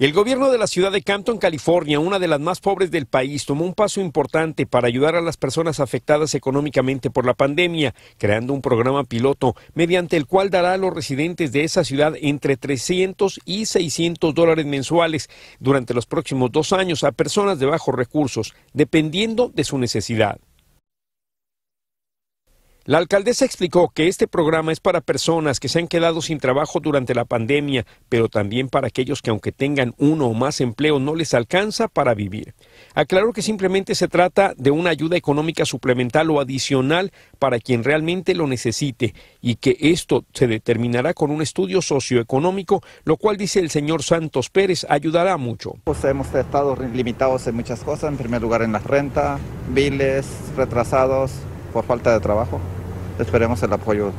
El gobierno de la ciudad de Campton, California, una de las más pobres del país, tomó un paso importante para ayudar a las personas afectadas económicamente por la pandemia, creando un programa piloto mediante el cual dará a los residentes de esa ciudad entre 300 y 600 dólares mensuales durante los próximos dos años a personas de bajos recursos, dependiendo de su necesidad. La alcaldesa explicó que este programa es para personas que se han quedado sin trabajo durante la pandemia, pero también para aquellos que aunque tengan uno o más empleo no les alcanza para vivir. Aclaró que simplemente se trata de una ayuda económica suplemental o adicional para quien realmente lo necesite y que esto se determinará con un estudio socioeconómico, lo cual dice el señor Santos Pérez ayudará mucho. Pues hemos estado limitados en muchas cosas, en primer lugar en las rentas, biles, retrasados, por falta de trabajo. Esperemos el apoyo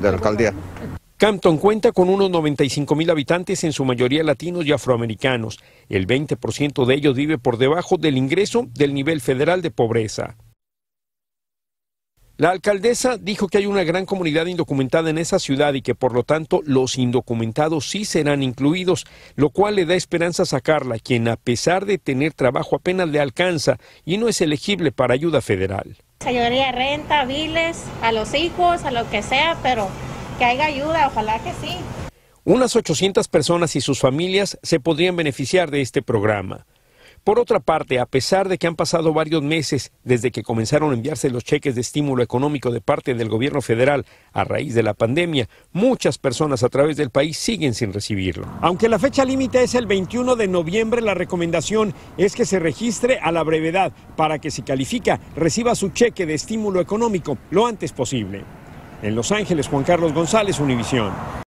de la alcaldía. Campton cuenta con unos 95 mil habitantes, en su mayoría latinos y afroamericanos. El 20% de ellos vive por debajo del ingreso del nivel federal de pobreza. La alcaldesa dijo que hay una gran comunidad indocumentada en esa ciudad y que por lo tanto los indocumentados sí serán incluidos, lo cual le da esperanza a Carla, quien a pesar de tener trabajo apenas le alcanza y no es elegible para ayuda federal. AYUDARÍA A renta, VILES, a los hijos, a lo que sea, pero que haya ayuda, ojalá que sí. Unas 800 personas y sus familias se podrían beneficiar de este programa. Por otra parte, a pesar de que han pasado varios meses desde que comenzaron a enviarse los cheques de estímulo económico de parte del gobierno federal a raíz de la pandemia, muchas personas a través del país siguen sin recibirlo. Aunque la fecha límite es el 21 de noviembre, la recomendación es que se registre a la brevedad para que si califica reciba su cheque de estímulo económico lo antes posible. En Los Ángeles, Juan Carlos González, Univisión.